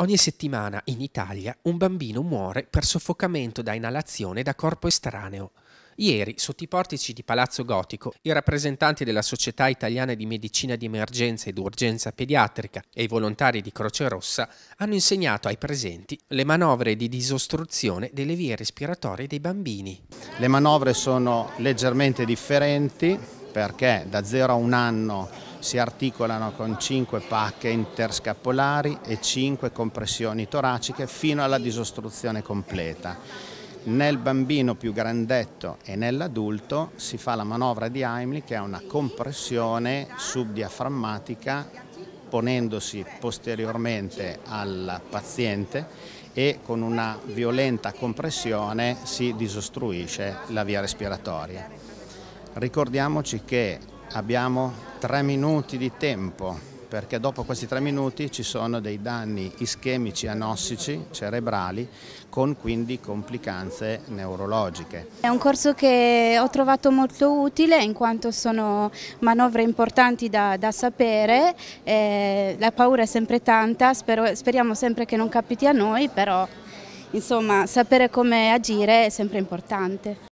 Ogni settimana in Italia un bambino muore per soffocamento da inalazione da corpo estraneo. Ieri, sotto i portici di Palazzo Gotico, i rappresentanti della Società Italiana di Medicina di Emergenza ed Urgenza Pediatrica e i volontari di Croce Rossa hanno insegnato ai presenti le manovre di disostruzione delle vie respiratorie dei bambini. Le manovre sono leggermente differenti perché da 0 a 1 anno si articolano con 5 pacche interscapolari e 5 compressioni toraciche fino alla disostruzione completa. Nel bambino più grandetto e nell'adulto si fa la manovra di Heimlich che è una compressione subdiaframmatica ponendosi posteriormente al paziente e con una violenta compressione si disostruisce la via respiratoria. Ricordiamoci che abbiamo tre minuti di tempo perché dopo questi tre minuti ci sono dei danni ischemici anossici cerebrali con quindi complicanze neurologiche. È un corso che ho trovato molto utile in quanto sono manovre importanti da, da sapere, eh, la paura è sempre tanta, spero, speriamo sempre che non capiti a noi, però insomma sapere come agire è sempre importante.